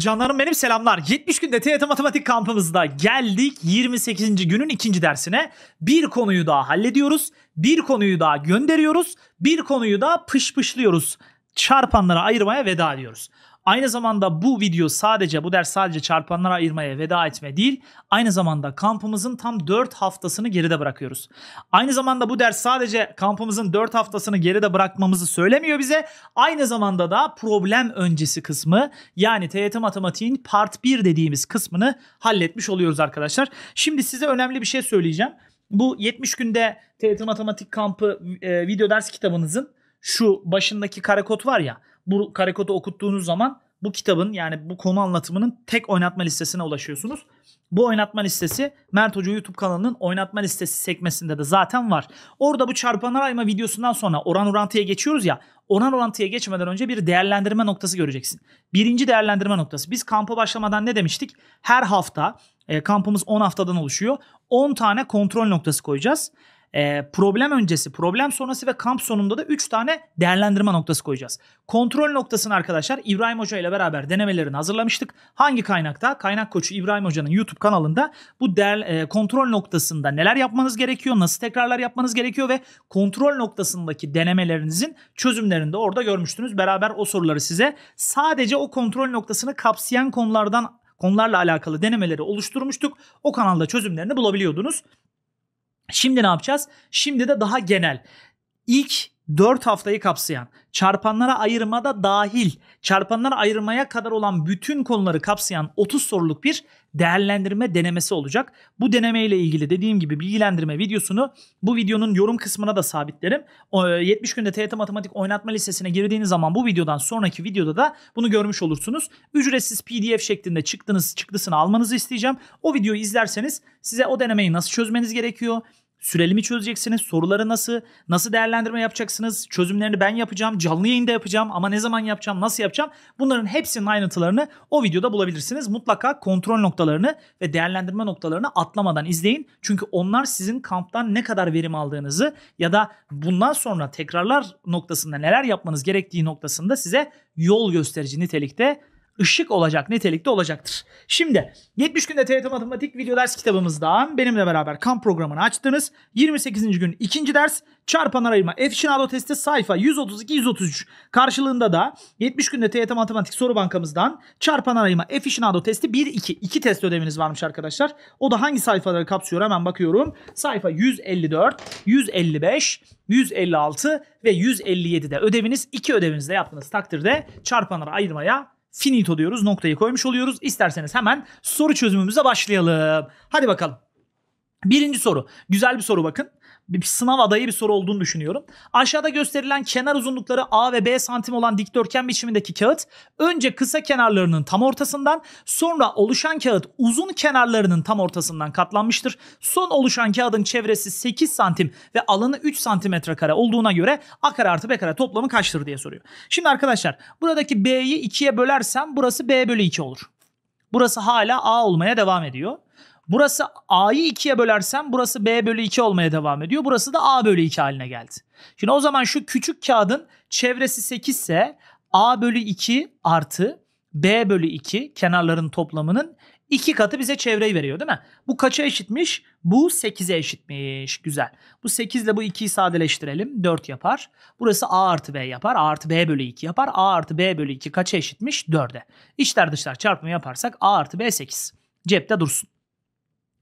Canlarım benim selamlar. 70 günde TYT Matematik kampımızda geldik 28. günün ikinci dersine. Bir konuyu daha hallediyoruz, bir konuyu daha gönderiyoruz, bir konuyu daha pışpışlıyoruz. Çarpanlara ayırmaya veda ediyoruz. Aynı zamanda bu video sadece bu ders sadece çarpanlara ayırmaya veda etme değil. Aynı zamanda kampımızın tam 4 haftasını geride bırakıyoruz. Aynı zamanda bu ders sadece kampımızın 4 haftasını geride bırakmamızı söylemiyor bize. Aynı zamanda da problem öncesi kısmı yani TYT matematiğin part 1 dediğimiz kısmını halletmiş oluyoruz arkadaşlar. Şimdi size önemli bir şey söyleyeceğim. Bu 70 günde TYT Matematik Kampı e, video ders kitabınızın şu başındaki karakot var ya bu karekodu okuttuğunuz zaman bu kitabın yani bu konu anlatımının tek oynatma listesine ulaşıyorsunuz. Bu oynatma listesi Mert Hoca YouTube kanalının oynatma listesi sekmesinde de zaten var. Orada bu çarpan arayma videosundan sonra oran orantıya geçiyoruz ya. Oran orantıya geçmeden önce bir değerlendirme noktası göreceksin. Birinci değerlendirme noktası. Biz kampa başlamadan ne demiştik? Her hafta e, kampımız 10 haftadan oluşuyor. 10 tane kontrol noktası koyacağız e, problem öncesi, problem sonrası ve kamp sonunda da 3 tane değerlendirme noktası koyacağız. Kontrol noktasını arkadaşlar İbrahim Hoca ile beraber denemelerini hazırlamıştık. Hangi kaynakta? Kaynak Koçu İbrahim Hoca'nın YouTube kanalında bu değer, e, kontrol noktasında neler yapmanız gerekiyor, nasıl tekrarlar yapmanız gerekiyor ve kontrol noktasındaki denemelerinizin çözümlerini de orada görmüştünüz. Beraber o soruları size sadece o kontrol noktasını kapsayan konulardan konularla alakalı denemeleri oluşturmuştuk. O kanalda çözümlerini bulabiliyordunuz. Şimdi ne yapacağız? Şimdi de daha genel. İlk 4 haftayı kapsayan, çarpanlara ayırma da dahil, çarpanlara ayırmaya kadar olan bütün konuları kapsayan 30 soruluk bir değerlendirme denemesi olacak. Bu denemeyle ilgili dediğim gibi bilgilendirme videosunu bu videonun yorum kısmına da sabitlerim. 70 e, günde TYT Matematik oynatma listesine girdiğiniz zaman bu videodan sonraki videoda da bunu görmüş olursunuz. Ücretsiz PDF şeklinde çıktınız çıktısını almanızı isteyeceğim. O videoyu izlerseniz size o denemeyi nasıl çözmeniz gerekiyor, Süreli mi çözeceksiniz? Soruları nasıl? Nasıl değerlendirme yapacaksınız? Çözümlerini ben yapacağım. Canlı yayında yapacağım. Ama ne zaman yapacağım? Nasıl yapacağım? Bunların hepsinin ayrıntılarını o videoda bulabilirsiniz. Mutlaka kontrol noktalarını ve değerlendirme noktalarını atlamadan izleyin. Çünkü onlar sizin kamptan ne kadar verim aldığınızı ya da bundan sonra tekrarlar noktasında neler yapmanız gerektiği noktasında size yol gösterici nitelikte ışık olacak nitelikte olacaktır. Şimdi 70 günde TYT Matematik video ders kitabımızdan benimle beraber kamp programını açtınız. 28. gün ikinci ders çarpan arayma efşinado testi sayfa 132-133 karşılığında da 70 günde TYT Matematik soru bankamızdan çarpan arayma efşinado testi 1-2 2 test ödeviniz varmış arkadaşlar. O da hangi sayfaları kapsıyor hemen bakıyorum. Sayfa 154, 155, 156 ve 157'de ödeviniz iki ödevinizde yaptığınız takdirde çarpanları ayırmaya finito diyoruz. Noktayı koymuş oluyoruz. İsterseniz hemen soru çözümümüze başlayalım. Hadi bakalım. Birinci soru. Güzel bir soru bakın bir sınav adayı bir soru olduğunu düşünüyorum. Aşağıda gösterilen kenar uzunlukları A ve B santim olan dikdörtgen biçimindeki kağıt önce kısa kenarlarının tam ortasından sonra oluşan kağıt uzun kenarlarının tam ortasından katlanmıştır. Son oluşan kağıdın çevresi 8 santim ve alanı 3 santimetre kare olduğuna göre A kare artı B kare toplamı kaçtır diye soruyor. Şimdi arkadaşlar buradaki B'yi 2'ye bölersem burası B bölü 2 olur. Burası hala A olmaya devam ediyor. Burası A'yı 2'ye bölersem burası B bölü 2 olmaya devam ediyor. Burası da A bölü 2 haline geldi. Şimdi o zaman şu küçük kağıdın çevresi 8 ise A bölü 2 artı B bölü 2 kenarların toplamının 2 katı bize çevreyi veriyor değil mi? Bu kaça eşitmiş? Bu 8'e eşitmiş. Güzel. Bu 8 ile bu 2'yi sadeleştirelim. 4 yapar. Burası A artı B yapar. A artı B bölü 2 yapar. A artı B bölü 2 kaça eşitmiş? 4'e. İçler dışlar çarpımı yaparsak A artı B 8. Cepte dursun.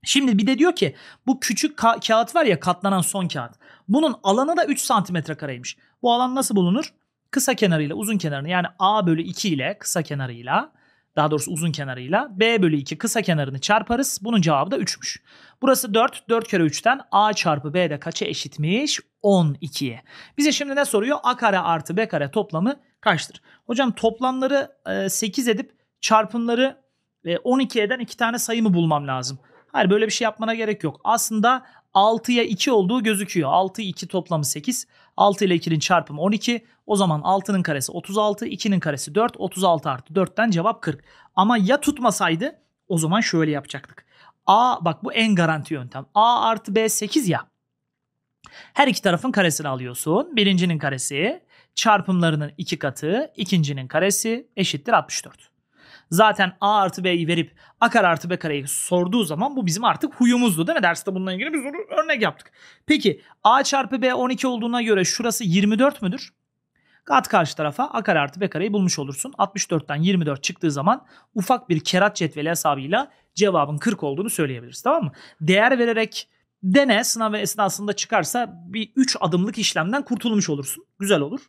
Şimdi bir de diyor ki bu küçük ka- kağıt var ya katlanan son kağıt. Bunun alanı da 3 santimetre kareymiş. Bu alan nasıl bulunur? Kısa kenarıyla uzun kenarını yani A bölü 2 ile kısa kenarıyla daha doğrusu uzun kenarıyla B bölü 2 kısa kenarını çarparız. Bunun cevabı da 3'müş. Burası 4. 4 kere 3'ten A çarpı B de kaça eşitmiş? 12'ye. Bize şimdi ne soruyor? A kare artı B kare toplamı kaçtır? Hocam toplamları 8 edip çarpımları 12 eden 2 tane sayımı bulmam lazım. Hayır böyle bir şey yapmana gerek yok. Aslında 6'ya 2 olduğu gözüküyor. 6 2 toplamı 8. 6 ile 2'nin çarpımı 12. O zaman 6'nın karesi 36, 2'nin karesi 4, 36 artı 4'ten cevap 40. Ama ya tutmasaydı o zaman şöyle yapacaktık. A bak bu en garanti yöntem. A artı B 8 ya. Her iki tarafın karesini alıyorsun. Birincinin karesi çarpımlarının iki katı, ikincinin karesi eşittir 64 zaten a artı b'yi verip a kare artı b kareyi sorduğu zaman bu bizim artık huyumuzdu değil mi? Derste bununla ilgili biz örnek yaptık. Peki a çarpı b 12 olduğuna göre şurası 24 müdür? At karşı tarafa a kare artı b kareyi bulmuş olursun. 64'ten 24 çıktığı zaman ufak bir kerat cetveli hesabıyla cevabın 40 olduğunu söyleyebiliriz tamam mı? Değer vererek dene sınav ve esnasında çıkarsa bir 3 adımlık işlemden kurtulmuş olursun. Güzel olur.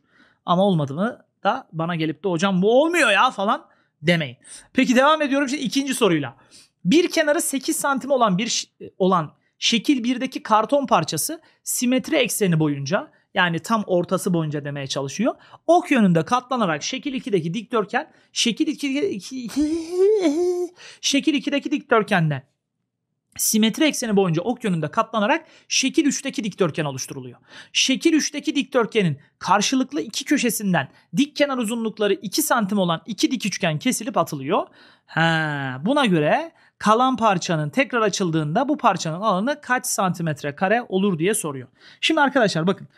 Ama olmadı mı da bana gelip de hocam bu olmuyor ya falan demeyin. Peki devam ediyorum şimdi ikinci soruyla. Bir kenarı 8 santim olan bir e, olan şekil 1'deki karton parçası simetri ekseni boyunca yani tam ortası boyunca demeye çalışıyor. Ok yönünde katlanarak şekil 2'deki dikdörtgen şekil 2'deki şekil 2'deki dikdörtgenle simetri ekseni boyunca ok yönünde katlanarak şekil 3'teki dikdörtgen oluşturuluyor. Şekil 3'teki dikdörtgenin karşılıklı iki köşesinden dik kenar uzunlukları 2 santim olan iki dik üçgen kesilip atılıyor. Ha, buna göre kalan parçanın tekrar açıldığında bu parçanın alanı kaç santimetre kare olur diye soruyor. Şimdi arkadaşlar bakın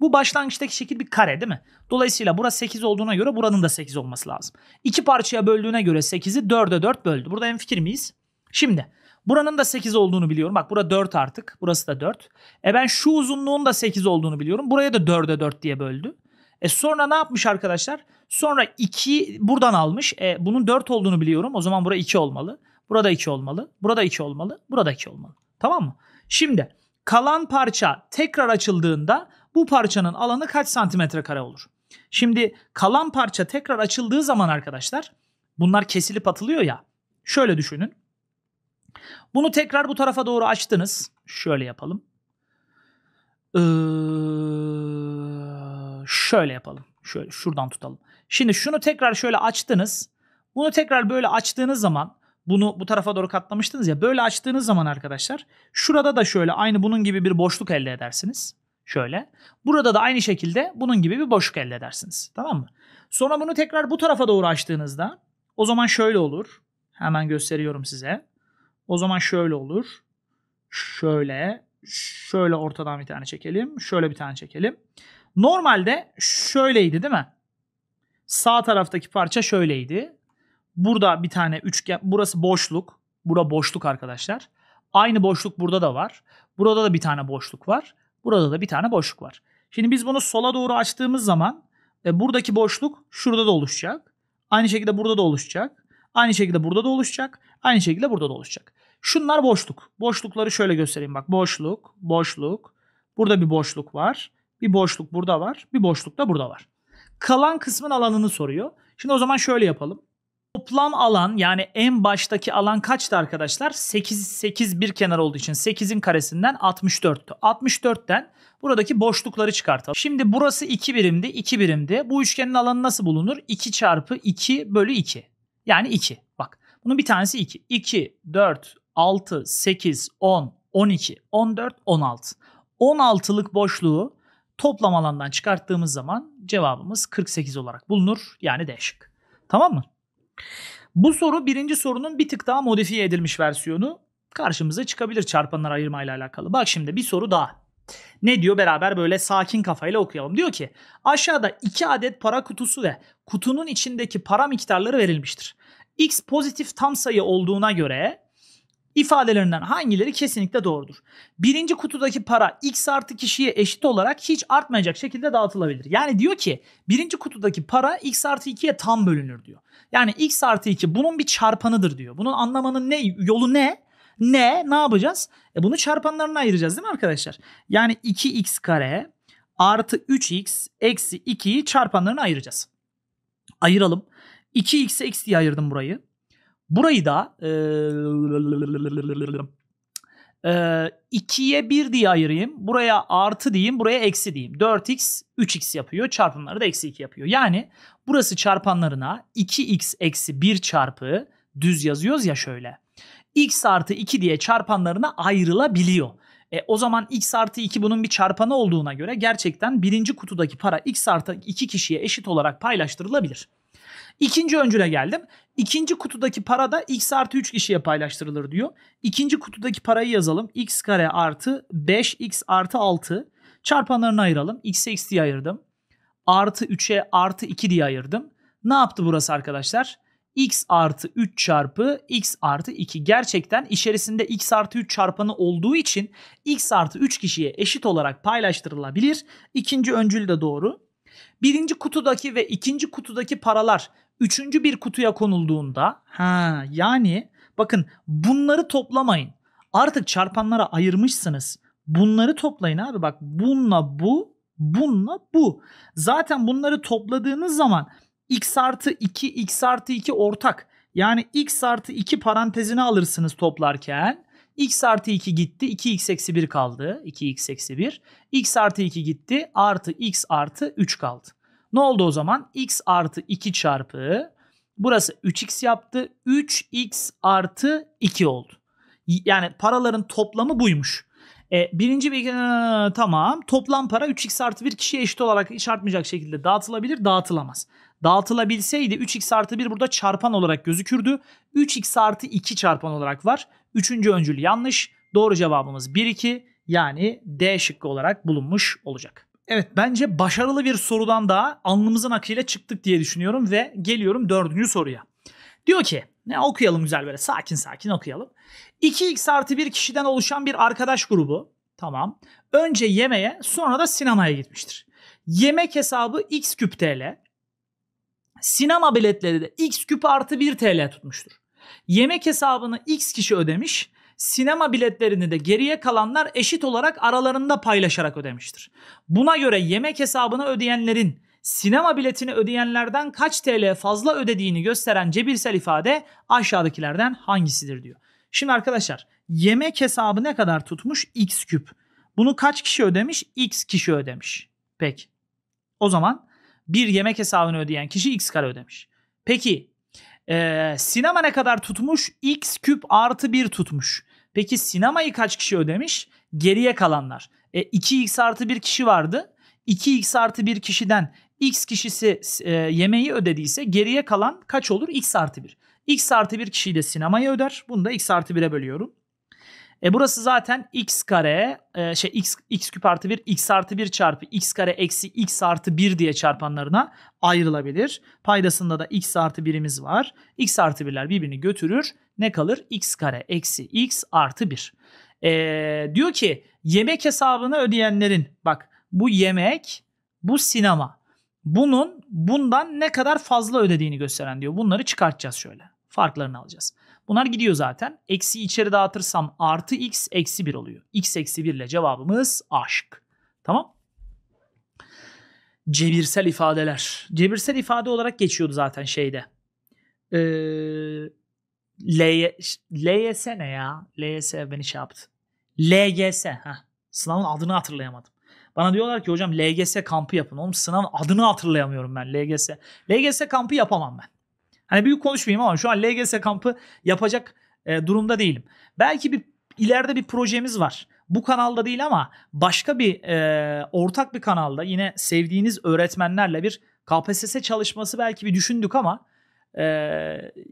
bu başlangıçtaki şekil bir kare değil mi? Dolayısıyla burası 8 olduğuna göre buranın da 8 olması lazım. İki parçaya böldüğüne göre 8'i 4'e 4 böldü. Burada en fikir miyiz? Şimdi Buranın da 8 olduğunu biliyorum. Bak bura 4 artık. Burası da 4. E ben şu uzunluğun da 8 olduğunu biliyorum. Buraya da 4'e 4 diye böldü. E sonra ne yapmış arkadaşlar? Sonra 2 buradan almış. E bunun 4 olduğunu biliyorum. O zaman bura 2 olmalı. Burada 2 olmalı. Burada 2 olmalı. Burada 2 olmalı. Tamam mı? Şimdi kalan parça tekrar açıldığında bu parçanın alanı kaç santimetre kare olur? Şimdi kalan parça tekrar açıldığı zaman arkadaşlar bunlar kesilip atılıyor ya. Şöyle düşünün. Bunu tekrar bu tarafa doğru açtınız. Şöyle yapalım. Ee, şöyle yapalım. Şöyle şuradan tutalım. Şimdi şunu tekrar şöyle açtınız. Bunu tekrar böyle açtığınız zaman bunu bu tarafa doğru katlamıştınız ya böyle açtığınız zaman arkadaşlar şurada da şöyle aynı bunun gibi bir boşluk elde edersiniz. Şöyle. Burada da aynı şekilde bunun gibi bir boşluk elde edersiniz. Tamam mı? Sonra bunu tekrar bu tarafa doğru açtığınızda o zaman şöyle olur. Hemen gösteriyorum size. O zaman şöyle olur. Şöyle, şöyle ortadan bir tane çekelim. Şöyle bir tane çekelim. Normalde şöyleydi değil mi? Sağ taraftaki parça şöyleydi. Burada bir tane üçgen, burası boşluk. Bura boşluk arkadaşlar. Aynı boşluk burada da var. Burada da bir tane boşluk var. Burada da bir tane boşluk var. Şimdi biz bunu sola doğru açtığımız zaman e, buradaki boşluk şurada da oluşacak. Aynı şekilde burada da oluşacak. Aynı şekilde burada da oluşacak. Aynı şekilde burada da oluşacak. Şunlar boşluk. Boşlukları şöyle göstereyim bak. Boşluk, boşluk. Burada bir boşluk var. Bir boşluk burada var. Bir boşluk da burada var. Kalan kısmın alanını soruyor. Şimdi o zaman şöyle yapalım. Toplam alan yani en baştaki alan kaçtı arkadaşlar? 8, 8 bir kenar olduğu için 8'in karesinden 64'tü. 64'ten buradaki boşlukları çıkartalım. Şimdi burası 2 birimdi, 2 birimdi. Bu üçgenin alanı nasıl bulunur? 2 çarpı 2 bölü 2. Yani 2. Bak bunun bir tanesi 2. 2, 4, 6, 8, 10, 12, 14, 16. 16'lık boşluğu toplam alandan çıkarttığımız zaman cevabımız 48 olarak bulunur. Yani değişik. Tamam mı? Bu soru birinci sorunun bir tık daha modifiye edilmiş versiyonu. Karşımıza çıkabilir çarpanlar ayırmayla alakalı. Bak şimdi bir soru daha. Ne diyor beraber böyle sakin kafayla okuyalım. Diyor ki aşağıda 2 adet para kutusu ve kutunun içindeki para miktarları verilmiştir. X pozitif tam sayı olduğuna göre ifadelerinden hangileri kesinlikle doğrudur? Birinci kutudaki para x artı kişiye eşit olarak hiç artmayacak şekilde dağıtılabilir. Yani diyor ki birinci kutudaki para x artı 2'ye tam bölünür diyor. Yani x artı 2 bunun bir çarpanıdır diyor. Bunun anlamanın ne yolu ne? Ne? Ne yapacağız? E bunu çarpanlarına ayıracağız değil mi arkadaşlar? Yani 2x kare artı 3x eksi 2'yi çarpanlarına ayıracağız. Ayıralım. 2x eksi diye ayırdım burayı. Burayı da e, e, 2'ye 1 diye ayırayım. Buraya artı diyeyim, buraya eksi diyeyim. 4x 3x yapıyor. Çarpımları da eksi 2 yapıyor. Yani burası çarpanlarına 2x eksi 1 çarpı düz yazıyoruz ya şöyle x artı 2 diye çarpanlarına ayrılabiliyor. E, o zaman x artı 2 bunun bir çarpanı olduğuna göre gerçekten birinci kutudaki para x artı 2 kişiye eşit olarak paylaştırılabilir. İkinci öncüle geldim. İkinci kutudaki para da x artı 3 kişiye paylaştırılır diyor. İkinci kutudaki parayı yazalım. x kare artı 5x artı 6 çarpanlarını ayıralım. x'e x diye ayırdım. Artı 3'e artı 2 diye ayırdım. Ne yaptı burası arkadaşlar? x artı 3 çarpı x artı 2. Gerçekten içerisinde x artı 3 çarpanı olduğu için x artı 3 kişiye eşit olarak paylaştırılabilir. İkinci öncül de doğru. Birinci kutudaki ve ikinci kutudaki paralar üçüncü bir kutuya konulduğunda ha yani bakın bunları toplamayın. Artık çarpanlara ayırmışsınız. Bunları toplayın abi bak bununla bu bununla bu. Zaten bunları topladığınız zaman x artı 2 x artı 2 ortak. Yani x artı 2 parantezine alırsınız toplarken. x artı 2 gitti 2x eksi 1 kaldı. 2x eksi 1. x artı 2 gitti artı x artı 3 kaldı. Ne oldu o zaman? x artı 2 çarpı burası 3x yaptı. 3x artı 2 oldu. Yani paraların toplamı buymuş. E, birinci bilgi tamam toplam para 3x artı 1 kişiye eşit olarak işartmayacak şekilde dağıtılabilir dağıtılamaz. Dağıtılabilseydi 3x artı 1 burada çarpan olarak gözükürdü. 3x artı 2 çarpan olarak var. Üçüncü öncül yanlış. Doğru cevabımız 1 2 yani D şıkkı olarak bulunmuş olacak. Evet bence başarılı bir sorudan daha alnımızın akıyla çıktık diye düşünüyorum ve geliyorum dördüncü soruya. Diyor ki ne okuyalım güzel böyle sakin sakin okuyalım. 2x artı 1 kişiden oluşan bir arkadaş grubu tamam önce yemeğe sonra da sinemaya gitmiştir. Yemek hesabı x küp TL Sinema biletleri de X küp artı 1 TL tutmuştur. Yemek hesabını X kişi ödemiş, sinema biletlerini de geriye kalanlar eşit olarak aralarında paylaşarak ödemiştir. Buna göre yemek hesabını ödeyenlerin sinema biletini ödeyenlerden kaç TL fazla ödediğini gösteren cebirsel ifade aşağıdakilerden hangisidir diyor. Şimdi arkadaşlar yemek hesabı ne kadar tutmuş? X küp. Bunu kaç kişi ödemiş? X kişi ödemiş. Peki. O zaman bir yemek hesabını ödeyen kişi x kare ödemiş. Peki e, sinema ne kadar tutmuş? x küp artı 1 tutmuş. Peki sinemayı kaç kişi ödemiş? Geriye kalanlar. E, 2x artı 1 kişi vardı. 2x artı 1 kişiden x kişisi e, yemeği ödediyse geriye kalan kaç olur? x artı 1. x artı 1 kişiyle de öder. Bunu da x artı 1'e bölüyorum. E burası zaten x kare e, şey x, x küp artı 1 x artı 1 çarpı x kare eksi x artı 1 diye çarpanlarına ayrılabilir. Paydasında da x artı 1'imiz var. x artı 1'ler birbirini götürür. Ne kalır? x kare eksi x artı 1. E, diyor ki yemek hesabını ödeyenlerin bak bu yemek bu sinema bunun bundan ne kadar fazla ödediğini gösteren diyor. Bunları çıkartacağız şöyle. Farklarını alacağız. Bunlar gidiyor zaten. Eksi içeri dağıtırsam artı x eksi 1 oluyor. x eksi 1 ile cevabımız aşk. Tamam. Cebirsel ifadeler. Cebirsel ifade olarak geçiyordu zaten şeyde. Ee, LYS ne ya? LYS beni şey yaptı. LGS. Heh. Sınavın adını hatırlayamadım. Bana diyorlar ki hocam LGS kampı yapın. Oğlum sınavın adını hatırlayamıyorum ben LGS. LGS kampı yapamam ben. Hani büyük konuşmayayım ama şu an LGS kampı yapacak e, durumda değilim. Belki bir ileride bir projemiz var. Bu kanalda değil ama başka bir e, ortak bir kanalda yine sevdiğiniz öğretmenlerle bir KPSS çalışması belki bir düşündük ama e,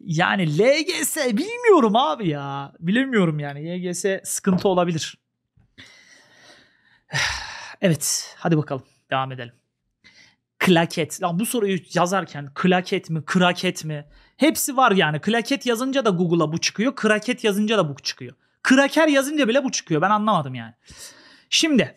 yani LGS bilmiyorum abi ya. bilmiyorum yani LGS sıkıntı olabilir. Evet hadi bakalım devam edelim klaket. Ya bu soruyu yazarken klaket mi, kraket mi? Hepsi var yani. Klaket yazınca da Google'a bu çıkıyor. Kraket yazınca da bu çıkıyor. Kraker yazınca bile bu çıkıyor. Ben anlamadım yani. Şimdi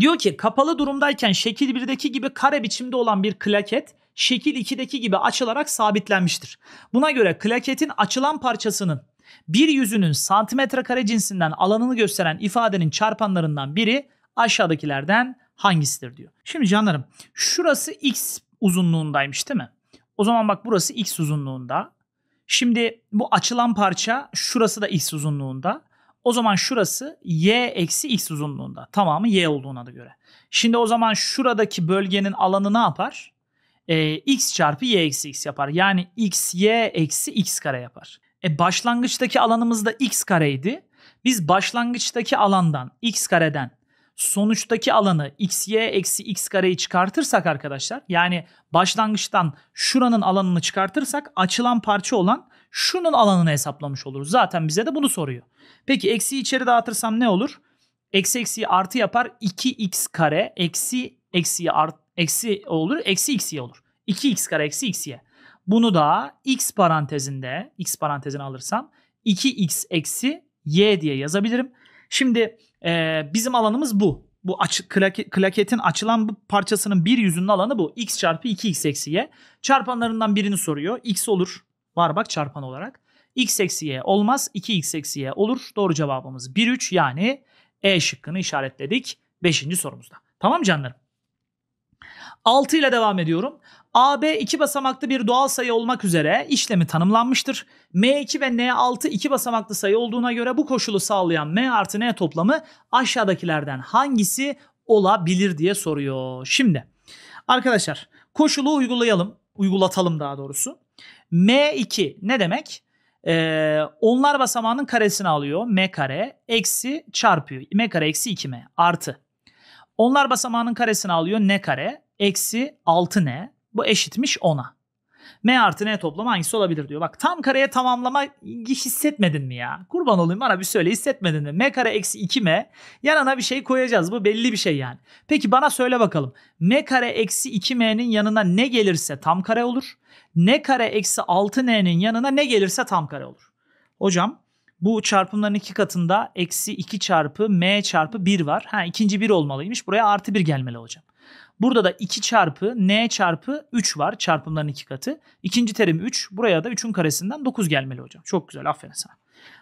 diyor ki kapalı durumdayken şekil 1'deki gibi kare biçimde olan bir klaket şekil 2'deki gibi açılarak sabitlenmiştir. Buna göre klaketin açılan parçasının bir yüzünün santimetre kare cinsinden alanını gösteren ifadenin çarpanlarından biri aşağıdakilerden hangisidir diyor. Şimdi canlarım şurası x uzunluğundaymış değil mi? O zaman bak burası x uzunluğunda. Şimdi bu açılan parça şurası da x uzunluğunda. O zaman şurası y eksi x uzunluğunda. Tamamı y olduğuna da göre. Şimdi o zaman şuradaki bölgenin alanı ne yapar? Ee, x çarpı y eksi x yapar. Yani x y eksi x kare yapar. E başlangıçtaki alanımız da x kareydi. Biz başlangıçtaki alandan x kareden sonuçtaki alanı xy eksi x kareyi çıkartırsak arkadaşlar yani başlangıçtan şuranın alanını çıkartırsak açılan parça olan şunun alanını hesaplamış oluruz. Zaten bize de bunu soruyor. Peki eksi içeri dağıtırsam ne olur? Eksi eksi artı yapar 2x kare eksi eksi art, eksi olur eksi xy olur. 2x kare eksi xy. Bunu da x parantezinde x parantezini alırsam 2x eksi y diye yazabilirim. Şimdi e, bizim alanımız bu. Bu açık klake, klaketin açılan bu parçasının bir yüzünün alanı bu. X çarpı 2x eksi y. Çarpanlarından birini soruyor. X olur. Var bak çarpan olarak. X eksi y olmaz. 2x eksi y olur. Doğru cevabımız 1 3 yani E şıkkını işaretledik 5. sorumuzda. Tamam canlarım? 6 ile devam ediyorum. AB iki basamaklı bir doğal sayı olmak üzere işlemi tanımlanmıştır. M2 ve N6 iki basamaklı sayı olduğuna göre bu koşulu sağlayan M artı N toplamı aşağıdakilerden hangisi olabilir diye soruyor. Şimdi arkadaşlar koşulu uygulayalım. Uygulatalım daha doğrusu. M2 ne demek? Ee, onlar basamağının karesini alıyor. M kare eksi çarpıyor. M kare eksi 2M artı. Onlar basamağının karesini alıyor. N kare eksi 6N bu eşitmiş 10'a. M artı N toplamı hangisi olabilir diyor. Bak tam kareye tamamlama hissetmedin mi ya? Kurban olayım bana bir söyle hissetmedin mi? M kare eksi 2M yanına bir şey koyacağız. Bu belli bir şey yani. Peki bana söyle bakalım. M kare eksi 2M'nin yanına ne gelirse tam kare olur. N kare eksi 6N'nin yanına ne gelirse tam kare olur. Hocam bu çarpımların iki katında eksi 2 çarpı M çarpı 1 var. Ha ikinci 1 olmalıymış. Buraya artı 1 gelmeli hocam. Burada da 2 çarpı n çarpı 3 var. Çarpımların iki katı. İkinci terim 3. Buraya da 3'ün karesinden 9 gelmeli hocam. Çok güzel aferin sana.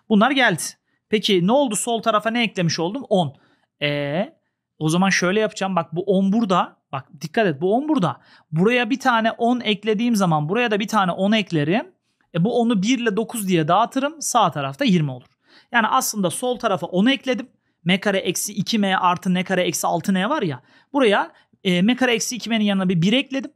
Bunlar geldi. Peki ne oldu? Sol tarafa ne eklemiş oldum? 10. E o zaman şöyle yapacağım. Bak bu 10 burada. Bak dikkat et bu 10 burada. Buraya bir tane 10 eklediğim zaman buraya da bir tane 10 eklerim. E bu 10'u 1 ile 9 diye dağıtırım. Sağ tarafta 20 olur. Yani aslında sol tarafa 10 ekledim. M kare eksi 2M artı N kare eksi 6N var ya. Buraya e, m kare eksi 2m'nin yanına bir 1 ekledim.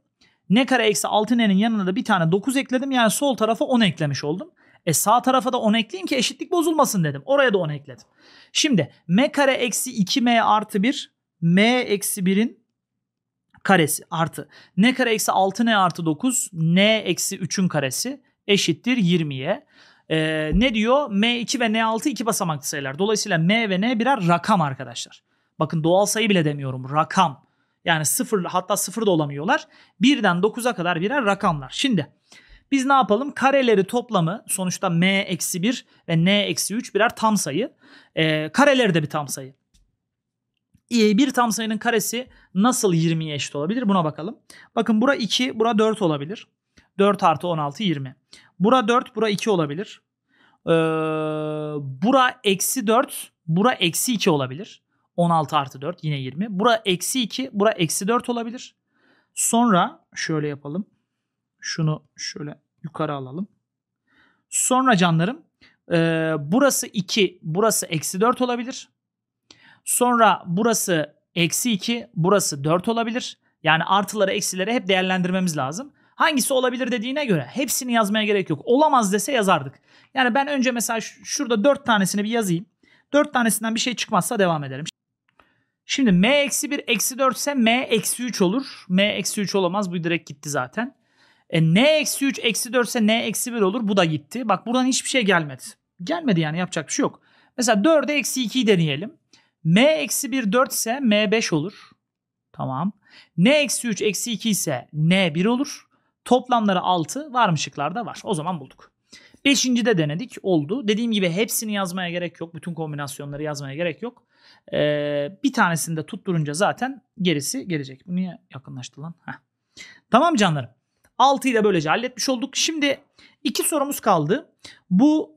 N kare eksi 6n'nin yanına da bir tane 9 ekledim. Yani sol tarafa 10 eklemiş oldum. E sağ tarafa da 10 ekleyeyim ki eşitlik bozulmasın dedim. Oraya da 10 ekledim. Şimdi m kare eksi 2m artı 1 m eksi 1'in karesi artı n kare eksi 6n artı 9 n eksi 3'ün karesi eşittir 20'ye. Ee, ne diyor? M2 ve N6 iki basamaklı sayılar. Dolayısıyla M ve N birer rakam arkadaşlar. Bakın doğal sayı bile demiyorum. Rakam. Yani sıfır hatta sıfır da olamıyorlar. Birden dokuza kadar birer rakamlar. Şimdi biz ne yapalım? Kareleri toplamı sonuçta m eksi 1 ve n eksi 3 birer tam sayı. E, kareleri de bir tam sayı. E, bir tam sayının karesi nasıl 20'ye eşit olabilir? Buna bakalım. Bakın bura 2, bura 4 olabilir. 4 artı 16 20. Bura 4, bura 2 olabilir. Ee, bura eksi 4, bura eksi 2 olabilir. 16 artı 4 yine 20. Bura eksi 2, bura eksi 4 olabilir. Sonra şöyle yapalım. Şunu şöyle yukarı alalım. Sonra canlarım e, burası 2, burası eksi 4 olabilir. Sonra burası eksi 2, burası 4 olabilir. Yani artıları eksileri hep değerlendirmemiz lazım. Hangisi olabilir dediğine göre hepsini yazmaya gerek yok. Olamaz dese yazardık. Yani ben önce mesela şurada 4 tanesini bir yazayım. 4 tanesinden bir şey çıkmazsa devam ederim. Şimdi m eksi 1 eksi 4 ise m eksi 3 olur. m eksi 3 olamaz bu direkt gitti zaten. E, n eksi 3 eksi 4 ise n eksi 1 olur bu da gitti. Bak buradan hiçbir şey gelmedi. Gelmedi yani yapacak bir şey yok. Mesela 4'e eksi 2'yi deneyelim. m eksi 1 4 ise m 5 olur. Tamam. n eksi 3 eksi 2 ise n 1 olur. Toplamları 6 var mı şıklarda var. O zaman bulduk. Beşinci de denedik oldu. Dediğim gibi hepsini yazmaya gerek yok. Bütün kombinasyonları yazmaya gerek yok. Ee, bir tanesini de tutturunca zaten gerisi gelecek. Bu niye yakınlaştı lan? Heh. Tamam canlarım. 6'yı da böylece halletmiş olduk. Şimdi iki sorumuz kaldı. Bu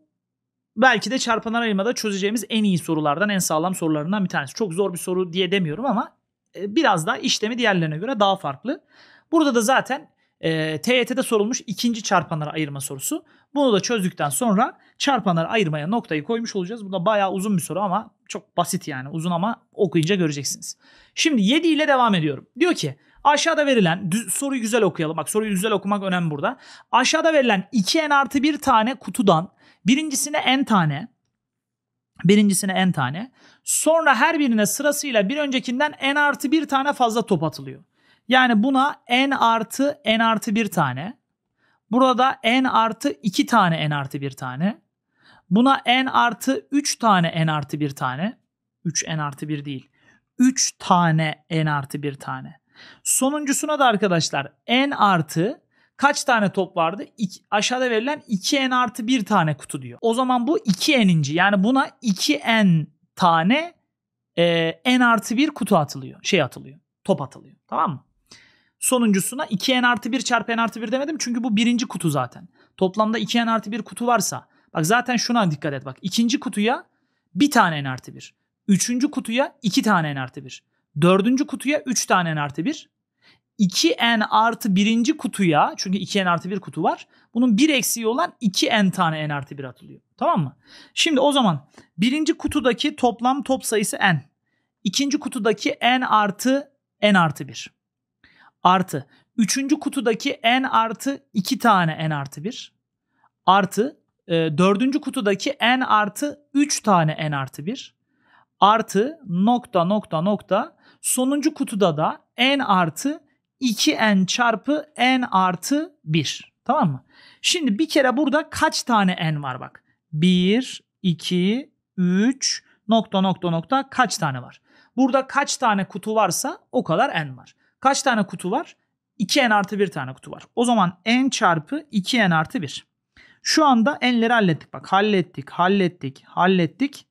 belki de çarpanlar ayırmada çözeceğimiz en iyi sorulardan, en sağlam sorularından bir tanesi. Çok zor bir soru diye demiyorum ama e, biraz daha işlemi diğerlerine göre daha farklı. Burada da zaten e, TYT'de sorulmuş ikinci çarpanlar ayırma sorusu. Bunu da çözdükten sonra çarpanları ayırmaya noktayı koymuş olacağız. Bu da bayağı uzun bir soru ama çok basit yani. Uzun ama okuyunca göreceksiniz. Şimdi 7 ile devam ediyorum. Diyor ki aşağıda verilen soruyu güzel okuyalım. Bak soruyu güzel okumak önemli burada. Aşağıda verilen 2n artı 1 tane kutudan birincisine n tane birincisine n tane sonra her birine sırasıyla bir öncekinden n artı 1 tane fazla top atılıyor. Yani buna n artı n artı 1 tane Burada n artı 2 tane n artı 1 tane. Buna n artı 3 tane n artı 1 tane. 3 n artı 1 değil. 3 tane n artı 1 tane. Sonuncusuna da arkadaşlar n artı kaç tane top vardı? İki, aşağıda verilen 2n artı 1 tane kutu diyor. O zaman bu 2n'inci yani buna 2n tane e, n artı 1 kutu atılıyor. Şey atılıyor. Top atılıyor. Tamam mı? sonuncusuna 2n artı 1 çarpı n artı 1 demedim. Çünkü bu birinci kutu zaten. Toplamda 2n artı 1 kutu varsa. Bak zaten şuna dikkat et bak. ikinci kutuya bir tane n artı 1. Üçüncü kutuya iki tane n artı 1. Dördüncü kutuya 3 tane n artı 1. 2n artı birinci kutuya çünkü 2n artı 1 kutu var. Bunun bir eksiği olan 2n tane n artı 1 atılıyor. Tamam mı? Şimdi o zaman birinci kutudaki toplam top sayısı n. İkinci kutudaki n artı n artı 1. Artı. Üçüncü kutudaki n artı 2 tane n artı 1. Artı. E, dördüncü kutudaki n artı 3 tane n artı 1. Artı nokta nokta nokta. Sonuncu kutuda da n artı 2n çarpı n artı 1. Tamam mı? Şimdi bir kere burada kaç tane n var bak. 1, 2, 3, nokta nokta nokta kaç tane var? Burada kaç tane kutu varsa o kadar n var. Kaç tane kutu var? 2n artı 1 tane kutu var. O zaman n çarpı 2n artı 1. Şu anda n'leri hallettik. Bak hallettik, hallettik, hallettik.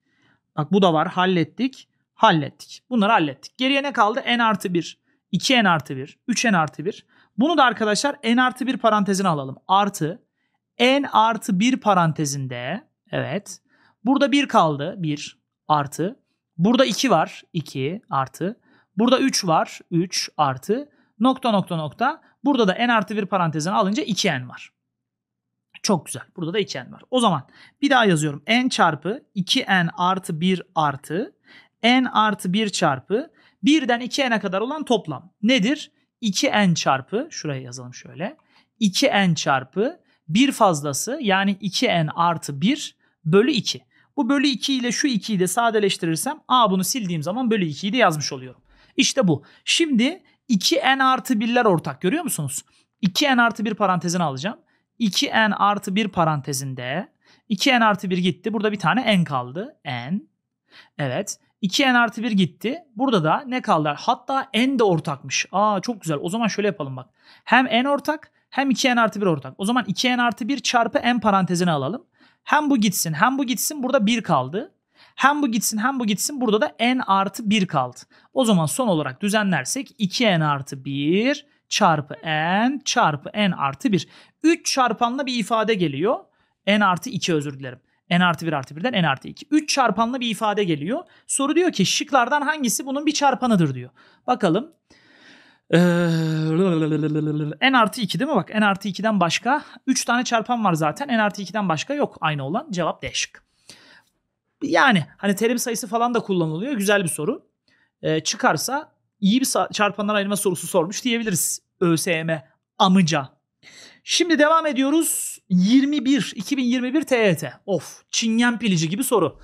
Bak bu da var hallettik, hallettik. Bunları hallettik. Geriye ne kaldı? n artı 1, 2n artı 1, 3n artı 1. Bunu da arkadaşlar n artı 1 parantezine alalım. Artı n artı 1 parantezinde evet. Burada 1 kaldı. 1 artı. Burada 2 var. 2 artı. Burada 3 var. 3 artı nokta nokta nokta. Burada da n artı 1 parantezine alınca 2n var. Çok güzel. Burada da 2n var. O zaman bir daha yazıyorum. n çarpı 2n artı 1 artı n artı 1 çarpı 1'den 2n'e kadar olan toplam nedir? 2n çarpı şuraya yazalım şöyle. 2n çarpı 1 fazlası yani 2n artı 1 bölü 2. Bu bölü 2 ile şu 2'yi de sadeleştirirsem a bunu sildiğim zaman bölü 2'yi de yazmış oluyorum. İşte bu. Şimdi 2n artı 1'ler ortak görüyor musunuz? 2n artı 1 parantezini alacağım. 2n artı 1 parantezinde 2n artı 1 gitti. Burada bir tane n kaldı. n. Evet. 2n artı 1 gitti. Burada da ne kaldı? Hatta n de ortakmış. Aa çok güzel. O zaman şöyle yapalım bak. Hem n ortak hem 2n artı 1 ortak. O zaman 2n artı 1 çarpı n parantezini alalım. Hem bu gitsin hem bu gitsin. Burada 1 kaldı. Hem bu gitsin hem bu gitsin burada da n artı 1 kaldı. O zaman son olarak düzenlersek 2n artı 1 çarpı n çarpı n artı 1. 3 çarpanla bir ifade geliyor. n artı 2 özür dilerim n artı 1 artı 1'den n artı 2. 3 çarpanla bir ifade geliyor. Soru diyor ki şıklardan hangisi bunun bir çarpanıdır diyor. Bakalım. Ee, n artı 2 değil mi? Bak n artı 2'den başka 3 tane çarpan var zaten. n artı 2'den başka yok. Aynı olan cevap D şık. Yani hani terim sayısı falan da kullanılıyor. Güzel bir soru. Ee, çıkarsa iyi bir çarpanlar ayırma sorusu sormuş diyebiliriz. ÖSYM amıca. Şimdi devam ediyoruz. 21 2021 TYT. Of, çingen pilici gibi soru.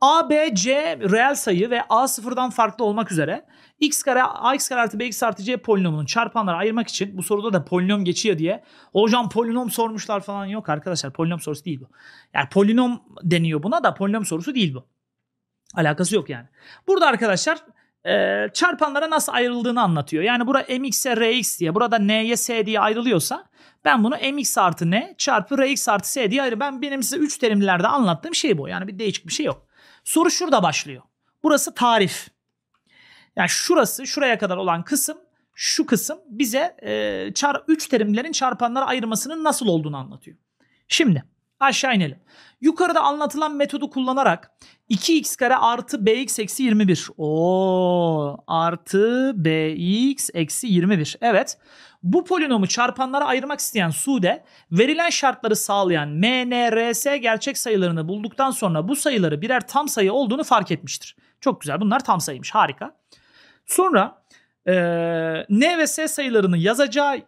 A, B, C reel sayı ve A sıfırdan farklı olmak üzere x kare a x kare artı b x artı c polinomunun çarpanları ayırmak için bu soruda da polinom geçiyor diye hocam polinom sormuşlar falan yok arkadaşlar polinom sorusu değil bu. Yani polinom deniyor buna da polinom sorusu değil bu. Alakası yok yani. Burada arkadaşlar e, çarpanlara nasıl ayrıldığını anlatıyor. Yani bura mx'e rx diye burada n'ye s diye ayrılıyorsa ben bunu mx artı n çarpı rx artı s diye ayrı. Ben benim size 3 terimlerde anlattığım şey bu. Yani bir değişik bir şey yok. Soru şurada başlıyor. Burası tarif. Yani şurası şuraya kadar olan kısım şu kısım bize e, çar, üç terimlerin çarpanlara ayırmasının nasıl olduğunu anlatıyor. Şimdi aşağı inelim. Yukarıda anlatılan metodu kullanarak 2x kare artı bx eksi 21. Oo artı bx eksi 21. Evet bu polinomu çarpanlara ayırmak isteyen Sude verilen şartları sağlayan M, gerçek sayılarını bulduktan sonra bu sayıları birer tam sayı olduğunu fark etmiştir. Çok güzel bunlar tam sayıymış harika. Sonra e, N ve S sayılarını yazacağı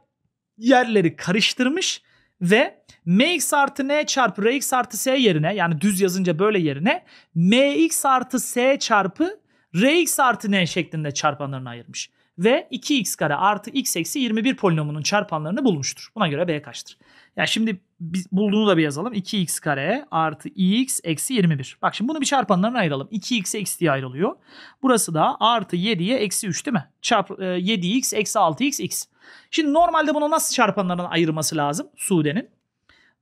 yerleri karıştırmış ve mx artı n çarpı rx artı s yerine yani düz yazınca böyle yerine mx artı s çarpı rx artı n şeklinde çarpanlarını ayırmış ve 2x kare artı x eksi 21 polinomunun çarpanlarını bulmuştur. Buna göre b kaçtır? Yani şimdi biz bulduğunu da bir yazalım. 2x kare artı x eksi 21. Bak şimdi bunu bir çarpanlarına ayıralım. 2x eksi diye ayrılıyor. Burası da artı 7'ye eksi 3 değil mi? Çarp, 7x e, eksi 6x x. Şimdi normalde bunu nasıl çarpanlarına ayırması lazım? Sude'nin.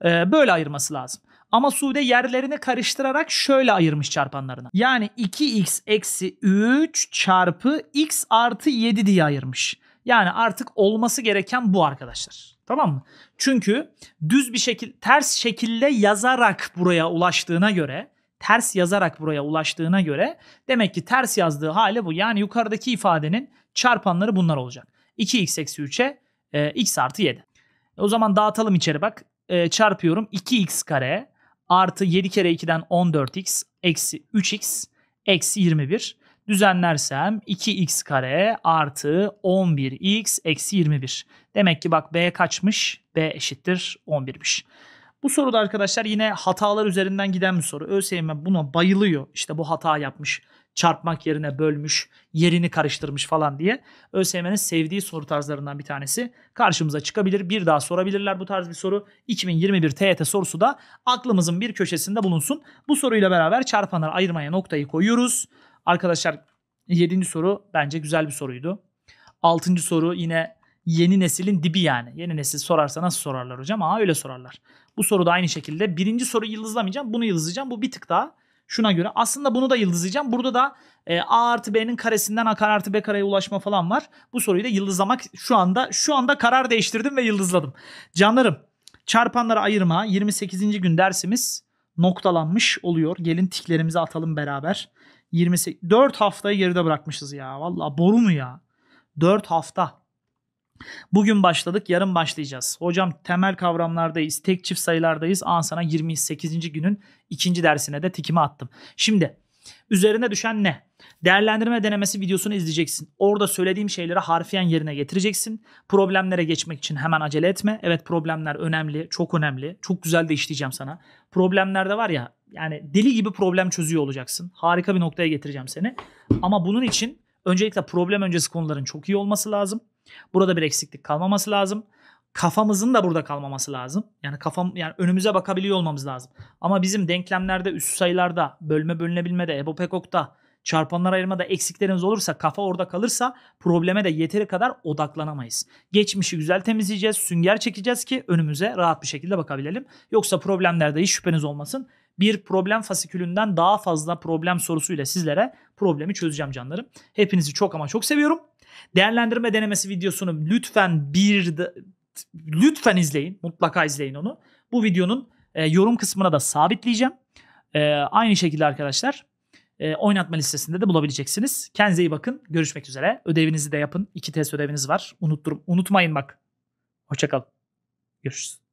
Ee, böyle ayırması lazım. Ama Sude yerlerini karıştırarak şöyle ayırmış çarpanlarına. Yani 2x eksi 3 çarpı x artı 7 diye ayırmış. Yani artık olması gereken bu arkadaşlar. Tamam mı? Çünkü düz bir şekil ters şekilde yazarak buraya ulaştığına göre ters yazarak buraya ulaştığına göre demek ki ters yazdığı hali bu. Yani yukarıdaki ifadenin çarpanları bunlar olacak. 2x eksi 3'e e, x artı 7. E, o zaman dağıtalım içeri bak. E, çarpıyorum 2x kare artı 7 kere 2'den 14x eksi 3x eksi 21 düzenlersem 2x kare artı 11x eksi 21. Demek ki bak b kaçmış? b eşittir 11'miş. Bu soruda arkadaşlar yine hatalar üzerinden giden bir soru. ÖSYM buna bayılıyor. İşte bu hata yapmış çarpmak yerine bölmüş, yerini karıştırmış falan diye ÖSYM'nin sevdiği soru tarzlarından bir tanesi karşımıza çıkabilir. Bir daha sorabilirler bu tarz bir soru. 2021 TYT sorusu da aklımızın bir köşesinde bulunsun. Bu soruyla beraber çarpanlar ayırmaya noktayı koyuyoruz. Arkadaşlar 7. soru bence güzel bir soruydu. 6. soru yine yeni neslin dibi yani. Yeni nesil sorarsa nasıl sorarlar hocam? Aa öyle sorarlar. Bu soru da aynı şekilde. Birinci soru yıldızlamayacağım. Bunu yıldızlayacağım. Bu bir tık daha Şuna göre aslında bunu da yıldızlayacağım. Burada da e, A artı B'nin karesinden A kare artı B kareye ulaşma falan var. Bu soruyu da yıldızlamak şu anda şu anda karar değiştirdim ve yıldızladım. Canlarım çarpanlara ayırma 28. gün dersimiz noktalanmış oluyor. Gelin tiklerimizi atalım beraber. 28 4 haftayı geride bırakmışız ya. Vallahi boru mu ya? 4 hafta. Bugün başladık, yarın başlayacağız. Hocam temel kavramlardayız, tek çift sayılardayız. An sana 28. günün ikinci dersine de tikimi attım. Şimdi üzerine düşen ne? Değerlendirme denemesi videosunu izleyeceksin. Orada söylediğim şeyleri harfiyen yerine getireceksin. Problemlere geçmek için hemen acele etme. Evet problemler önemli, çok önemli. Çok güzel de işleyeceğim sana. Problemlerde var ya yani deli gibi problem çözüyor olacaksın. Harika bir noktaya getireceğim seni. Ama bunun için öncelikle problem öncesi konuların çok iyi olması lazım. Burada bir eksiklik kalmaması lazım. Kafamızın da burada kalmaması lazım. Yani kafam yani önümüze bakabiliyor olmamız lazım. Ama bizim denklemlerde, üst sayılarda, bölme bölünebilmede, ebopekokta, çarpanlar ayırmada eksiklerimiz olursa, kafa orada kalırsa probleme de yeteri kadar odaklanamayız. Geçmişi güzel temizleyeceğiz, sünger çekeceğiz ki önümüze rahat bir şekilde bakabilelim. Yoksa problemlerde hiç şüpheniz olmasın. Bir problem fasikülünden daha fazla problem sorusuyla sizlere problemi çözeceğim canlarım. Hepinizi çok ama çok seviyorum. Değerlendirme denemesi videosunu lütfen bir de, lütfen izleyin. Mutlaka izleyin onu. Bu videonun e, yorum kısmına da sabitleyeceğim. E, aynı şekilde arkadaşlar e, oynatma listesinde de bulabileceksiniz. Kendinize iyi bakın. Görüşmek üzere. Ödevinizi de yapın. İki test ödeviniz var. Unutturum, unutmayın bak. Hoşçakalın. Görüşürüz.